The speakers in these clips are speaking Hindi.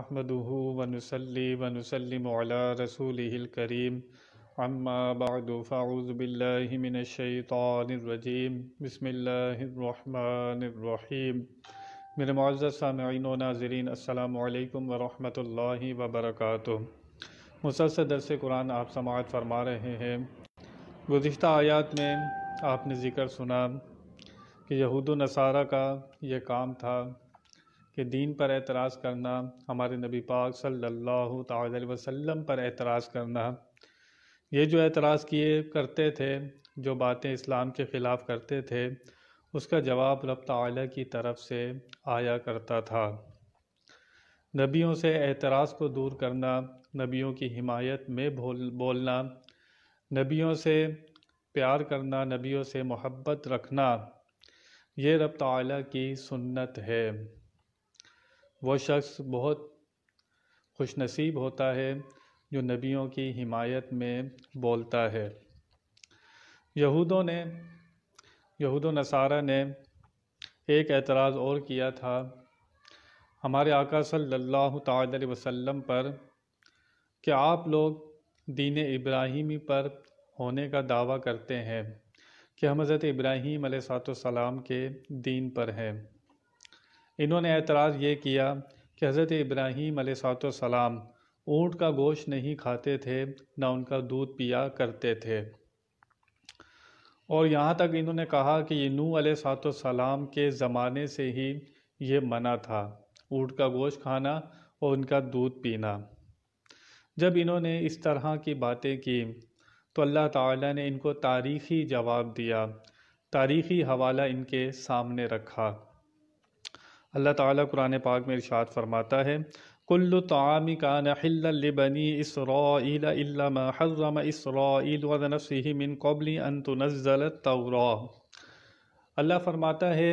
अहमदू वनसली वनसलम रसूल करीम अम्मा बाद फ़ाउज़बिल्लिमिनशैतरजीम बसमीम मेरे मुआज़ सामीन नाजरीन अल्लाम वरहमल वबरक मुसलसल दरस कुरान आप समात फरमा रहे हैं गुज्त आयात में आपने ज़िक्र सुना कि यहूद नसारा का ये काम था कि दीन पर एतराज़ करना हमारे नबी पाक सल्लल्लाहु अलैहि वसल्लम पर एतराज़ करना ये जो एतराज़ किए करते थे जो बातें इस्लाम के ख़िलाफ़ करते थे उसका जवाब रब ताली की तरफ से आया करता था नबियों से एतराज़ को दूर करना नबियों की हिमायत में बोल बोलना नबियों से प्यार करना नबियों से मोहब्बत रखना ये रब ताली की सुन्नत है वह शख्स बहुत खुश नसीब होता है जो नबियों की हिमायत में बोलता है यहूदों ने यहूद नसारा ने एक एतराज़ और किया था हमारे आका सल्लल्लाहु अलैहि वसल्लम पर कि आप लोग दीन इब्राहिमी पर होने का दावा करते हैं कि हम हज़रत इब्राहीम सलाम के दीन पर हैं इन्होंने एतराज़ ये किया कि हज़रत इब्राहीम सलाम ऊँट का गोश्त नहीं खाते थे ना उनका दूध पिया करते थे और यहाँ तक इन्होंने कहा कि ये नू सलाम के ज़माने से ही ये मना था ऊँट का गोश्त खाना और उनका दूध पीना जब इन्होंने इस तरह की बातें की तो अल्लाह ताला ने इनको तारीख़ी जवाब दिया तारीख़ी हवाला इनके सामने रखा अल्लाह ताला कुरान पाक में इरशाद फरमाता है कुल्लु तामी कान हल्लबनी इसरा हज़म इसरा नफ़ी मिन कबली अनतनज़ल तौरा अल्लाह फरमाता है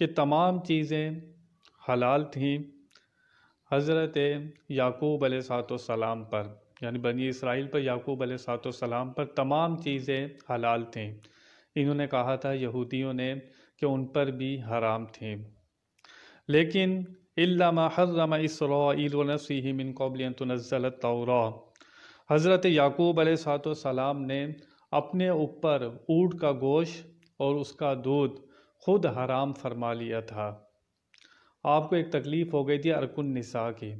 कि तमाम चीज़ें हलाल थीं हज़रत याकूब सलाम पर यानी बनी इसराइल पर याकूब सलाम पर तमाम चीज़ें हलाल थीं इन्होंने कहा था यहूदियों ने कि उन पर भी हराम थीं लेकिन इल्लामा इसरासी मिन कबलियन तनज़ल तौरा हज़रत याकूब सलाम ने अपने ऊपर ऊँट का गोश और उसका दूध खुद हराम फरमा लिया था आपको एक तकलीफ़ हो गई थी अरकुन निसा की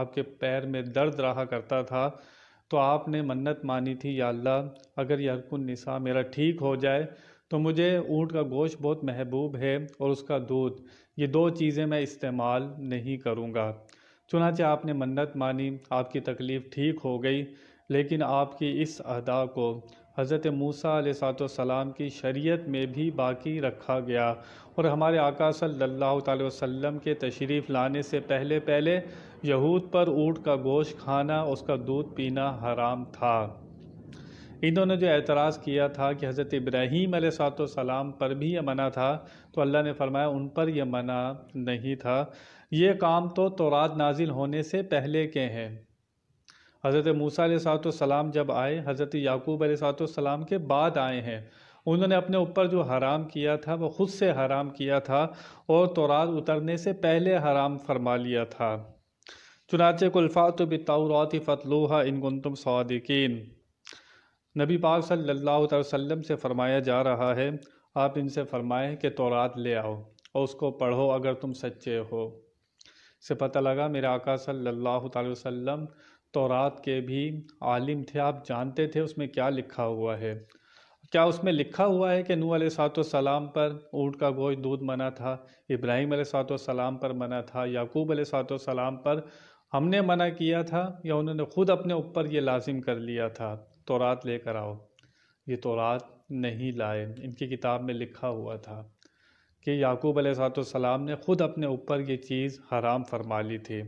आपके पैर में दर्द रहा करता था तो आपने मन्नत मानी थी या अल्लाह अगर यह अरकुन निसा मेरा ठीक हो जाए तो मुझे ऊँट का गोश्त बहुत महबूब है और उसका दूध ये दो चीज़ें मैं इस्तेमाल नहीं करूँगा चुनाचे आपने मन्नत मानी आपकी तकलीफ़ ठीक हो गई लेकिन आपकी इस अदा को हज़रत मूसा सलाम की शरीयत में भी बाकी रखा गया और हमारे आका सल्लल्लाहु अलैहि वसल्लम के तशरीफ़ लाने से पहले पहले यहूद पर ऊँट का गोश्त खाना उसका दूध पीना हराम था इन्होंने जो एतराज़ किया था कि हज़रत इब्राहीम सलाम पर भी यह मना था तो अल्लाह ने फरमाया उन पर यह मना नहीं था ये काम तो तौरात नाजिल होने से पहले के हैं हज़रत मूसा सलाम जब आए हज़रत याकूब सलाम के बाद आए हैं उन्होंने अपने ऊपर जो हराम किया था वो ख़ुद से हराम किया था और तौरात उतरने से पहले हराम फरमा लिया था चुनाचे कुल्फ़ात बिताऊरात फ़तलूहा गुन तुम सदिकीन नबी पाक सल्लल्लाहु अलैहि वसल्लम से फरमाया जा रहा है आप इनसे फरमाएं कि तौरात ले आओ और उसको पढ़ो अगर तुम सच्चे हो से पता लगा मेरे आका सल्लल्लाहु अलैहि वसल्लम तौरात के भी आलिम थे आप जानते थे उसमें क्या लिखा हुआ है क्या उसमें लिखा हुआ है कि नूह सलाम पर ऊँट का गोश्त दूध मना था इब्राहिम सलाम पर मना था याकूब सलाम पर हमने मना किया था या उन्होंने खुद अपने ऊपर ये लाजिम कर लिया था तोरात लेकर आओ ये तौरात नहीं लाए इनकी किताब में लिखा हुआ था कि याकूब सलाम ने ख़ुद अपने ऊपर ये चीज़ हराम फरमा ली थी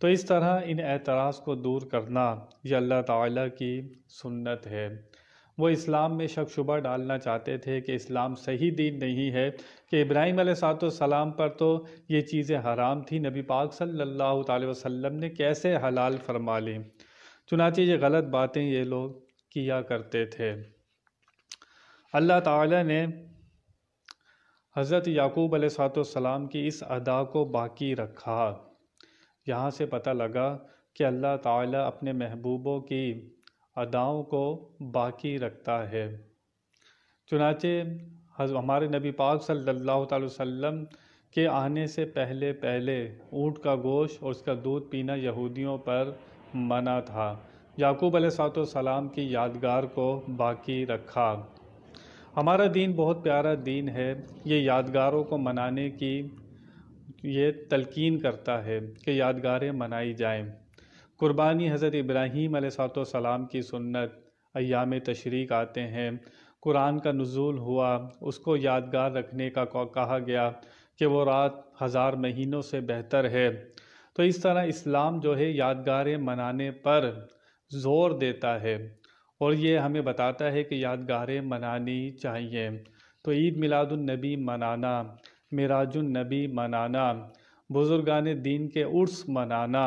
तो इस तरह इन एतराज़ को दूर करना ये अल्लाह ताला की सुन्नत है वो इस्लाम में शक शुबा डालना चाहते थे कि इस्लाम सही दीन नहीं है कि इब्राहिम सलाम पर तो ये चीज़ें हराम थी नबी पाक सल्लल्लाहु अलैहि वसल्लम ने कैसे हलाल फरमा ली चुनाचे ये गलत बातें ये लोग किया करते थे अल्लाह ताला ने हज़रत याकूब सलाम की इस अदा को बाकी रखा यहाँ से पता लगा कि अल्लाह ताला अपने महबूबों की अदाओं को बाकी रखता है चुनाचे हमारे नबी पाक सल्लल्लाहु अलैहि वसल्लम के आने से पहले पहले ऊँट का गोश्त और उसका दूध पीना यहूदियों पर मना था याकूब सलाम की यादगार को बाकी रखा हमारा दीन बहुत प्यारा दीन है ये यादगारों को मनाने की ये तलकीन करता है कि यादगारें मनाई जाएं कुर्बानी हज़रत इब्राहीम सलाम की सुन्नत अयाम तशरीक आते हैं कुरान का नज़ुल हुआ उसको यादगार रखने का कहा गया कि वो रात हज़ार महीनों से बेहतर है तो इस तरह इस्लाम जो है यादगारें मनाने पर जोर देता है और ये हमें बताता है कि यादगारें मनानी चाहिए तो ईद मिलादुलनबी मनाना मराजुलनबी मनाना बुज़ुर्गान दीन के उर्स मनाना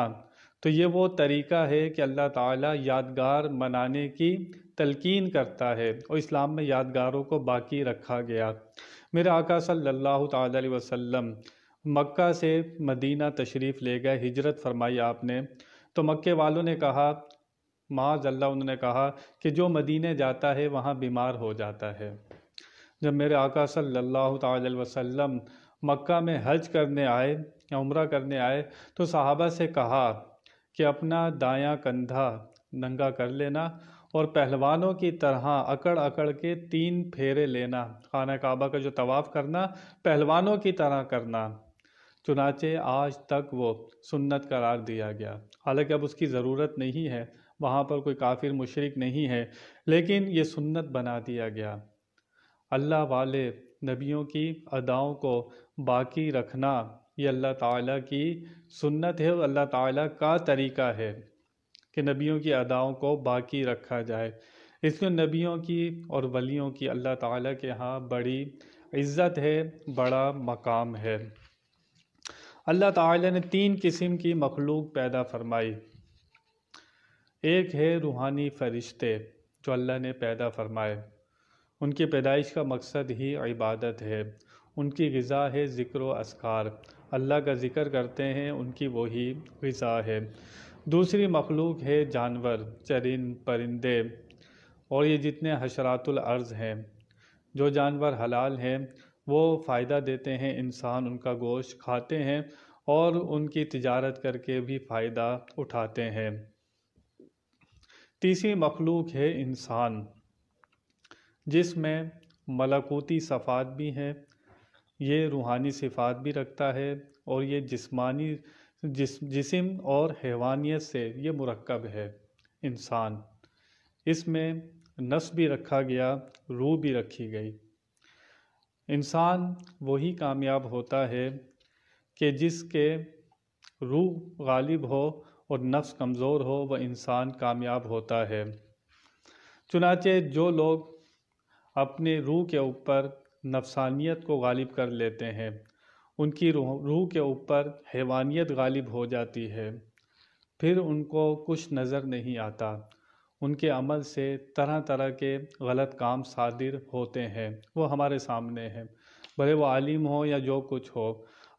तो ये वो तरीका है कि अल्लाह ताला यादगार मनाने की तलकिन करता है और इस्लाम में यादगारों को बाकी रखा गया मेरे आका सल्लल्लाहु अलैहि वसल्लम मक्का से मदीना तशरीफ़ ले गए हिजरत फरमाई आपने तो मक्के वालों ने कहा माजल्ला उन्होंने कहा कि जो मदीने जाता है वहाँ बीमार हो जाता है जब मेरे आका सल्लल्लाहु अलैहि वसल्लम मक्का में हज करने आए या उम्र करने आए तो साहबा से कहा कि अपना दायां कंधा नंगा कर लेना और पहलवानों की तरह अकड़ अकड़ के तीन फेरे लेना खाना काबा का जो तवाफ़ करना पहलवानों की तरह करना चुनाचे आज तक वो सुन्नत करार दिया गया हालांकि अब उसकी ज़रूरत नहीं है वहाँ पर कोई काफिर मुशरक नहीं है लेकिन ये सुन्नत बना दिया गया अल्लाह वाले नबियों की अदाओं को बाकी रखना ये अल्लाह ताला की सुन्नत है और अल्लाह ताला का तरीका है कि नबियों की अदाओं को बाकी रखा जाए इसलिए नबियों की और वलियों की अल्लाह ताला के यहाँ बड़ी इज़्ज़त है बड़ा मकाम है अल्लाह ताला ने तीन किस्म की मखलूक पैदा फरमाई एक है रूहानी फरिश्ते जो अल्लाह ने पैदा फरमाए उनकी पैदाइश का मकसद ही इबादत है उनकी गज़ा है ज़िक्र असकार अल्लाह का ज़िक्र करते हैं उनकी वही गज़ा है दूसरी मखलूक है जानवर चरिन परिंदे और ये जितने हशरातुल अर्ज़ हैं जो जानवर हलाल हैं वो फ़ायदा देते हैं इंसान उनका गोश्त खाते हैं और उनकी तजारत करके भी फ़ायदा उठाते हैं तीसरी मखलूक है इंसान जिसमें मलाकूती सफ़ात भी हैं ये रूहानी सिफात भी रखता है और ये जिस्मानी जिस जिसम और हैवानियत से ये मरकब है इंसान इसमें नस भी रखा गया रूह भी रखी गई इंसान वही कामयाब होता है कि जिसके रूह गालिब हो और नफ्स कमज़ोर हो वह इंसान कामयाब होता है चुनाचे जो लोग अपने रूह के ऊपर नफसानियत को गालिब कर लेते हैं उनकी रूह के ऊपर हैवानियत गालिब हो जाती है फिर उनको कुछ नज़र नहीं आता उनके अमल से तरह तरह के गलत काम सादिर होते हैं वो हमारे सामने हैं भले वो आलिम हो या जो कुछ हो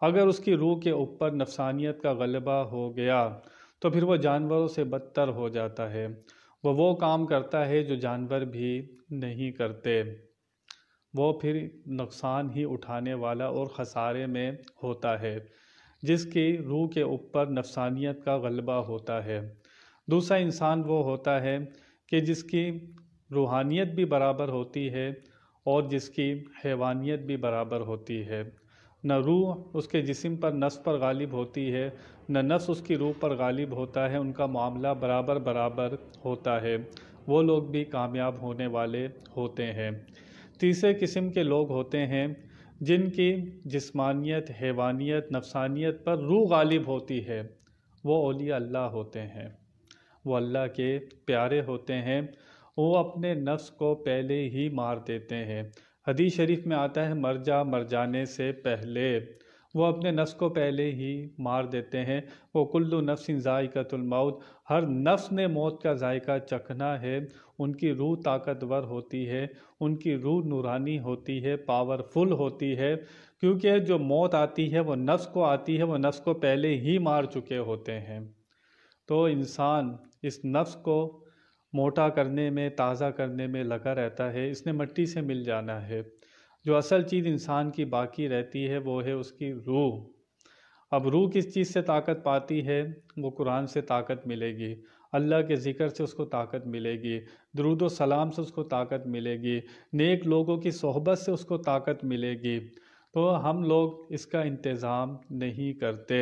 अगर उसकी रूह के ऊपर नफसानियत का गलबा हो गया तो फिर वो जानवरों से बदतर हो जाता है वो वो काम करता है जो जानवर भी नहीं करते वो फिर नुकसान ही उठाने वाला और खसारे में होता है जिसकी रूह के ऊपर नफसानियत का गलबा होता है दूसरा इंसान वो होता है कि जिसकी रूहानियत भी बराबर होती है और जिसकी हैवानियत भी बराबर होती है न रूह उसके जिसम पर नस पर गालिब होती है न नस उसकी रूह पर गालिब होता है उनका मामला बराबर बराबर होता है वो लोग भी कामयाब होने वाले होते हैं तीसरे किस्म के लोग होते हैं जिनकी जिस्मानियत हैवानियत नफसानियत पर रूह गालिब होती है वो अलिया अल्लाह होते हैं वो अल्लाह के प्यारे होते हैं वो अपने नफ्स को पहले ही मार देते हैं हदीस शरीफ में आता है मर जा मर जाने से पहले वो अपने नफ्स को पहले ही मार देते हैं वो कुल्लु नफ्स ज़ायक़तुलमौत हर नफ्स ने मौत का जायका चखना है उनकी रूह ताकतवर होती है उनकी रूह नूरानी होती है पावरफुल होती है क्योंकि जो मौत आती है वो नफ्स को आती है वो नफ्स को पहले ही मार चुके होते हैं तो इंसान इस नफ्स को मोटा करने में ताज़ा करने में लगा रहता है इसने मट्टी से मिल जाना है जो असल चीज़ इंसान की बाकी रहती है वो है उसकी रूह अब रूह किस चीज़ से ताकत पाती है वो कुरान से ताकत मिलेगी अल्लाह के ज़िक्र से उसको ताकत मिलेगी दरुद सलाम से उसको ताकत मिलेगी नेक लोगों की सोहबत से उसको ताकत मिलेगी तो हम लोग इसका इंतज़ाम नहीं करते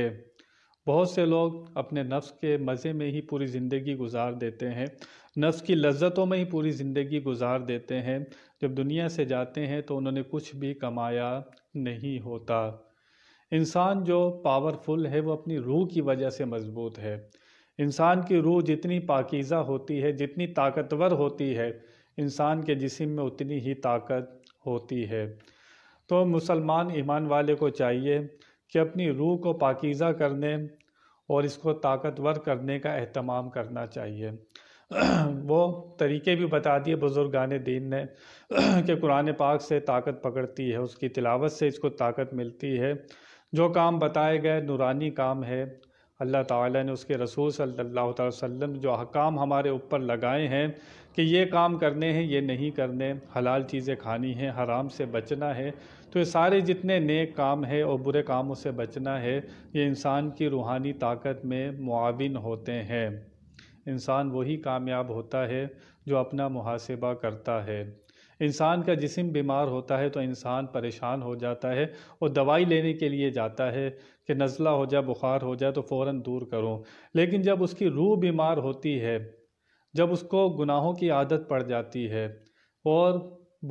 बहुत से लोग अपने नफ्स के मज़े में ही पूरी ज़िंदगी गुजार देते हैं नफ्स की लज्जतों में ही पूरी ज़िंदगी गुजार देते हैं जब दुनिया से जाते हैं तो उन्होंने कुछ भी कमाया नहीं होता इंसान जो पावरफुल है वो अपनी रूह की वजह से मज़बूत है इंसान की रूह जितनी पाकिज़ा होती है जितनी ताकतवर होती है इंसान के जिसम में उतनी ही ताकत होती है तो मुसलमान ईमान वाले को चाहिए कि अपनी रूह को पाकिज़ा करने और इसको ताकतवर करने का अहतमाम करना चाहिए वो तरीके भी बता दिए बुज़ुर्गान दीन ने कि कुरान पाक से ताकत पकड़ती है उसकी तिलावत से इसको ताकत मिलती है जो काम बताए गए नूरानी काम है अल्लाह ताला ने उसके रसूल सल्लल्लाहु अलैहि वसल्लम जो अहकाम हमारे ऊपर लगाए हैं कि ये काम करने हैं ये नहीं करने हलाल चीज़ें खानी हैं हराम से बचना है तो ये सारे जितने नेक काम है और बुरे कामों से बचना है ये इंसान की रूहानी ताकत में मुआविन होते हैं इंसान वही कामयाब होता है जो अपना मुहासबा करता है इंसान का जिसम बीमार होता है तो इंसान परेशान हो जाता है और दवाई लेने के लिए जाता है कि नज़ला हो जाए बुखार हो जाए तो फ़ौर दूर करो लेकिन जब उसकी रूह बीमार होती है जब उसको गुनाहों की आदत पड़ जाती है और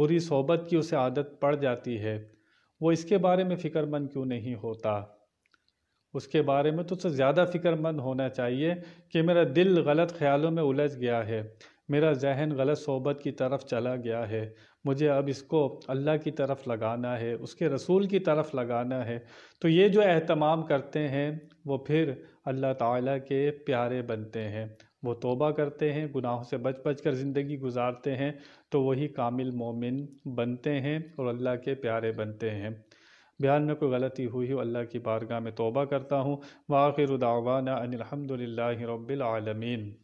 बुरी सोबत की उसे आदत पड़ जाती है वो इसके बारे में फ़िक्रमंद क्यों नहीं होता उसके बारे में तो उससे ज़्यादा फ़िक्रमंद होना चाहिए कि मेरा दिल गलत ख्यालों में उलझ गया है मेरा जहन गलत सोहबत की तरफ चला गया है मुझे अब इसको अल्लाह की तरफ लगाना है उसके रसूल की तरफ लगाना है तो ये जो अहतमाम करते हैं वो फिर अल्लाह ताला के प्यारे बनते हैं वो तोबा करते हैं गुनाहों से बच बच कर ज़िंदगी गुजारते हैं तो वही कामिल मोमिन बनते हैं और अल्लाह के प्यारे बनते हैं बयान में कोई गलती हुई हो अल्लाह की बारगाह में तोबा करता हूँ वाखिर उदावाना अनिलहमदिल्ला रबालमीन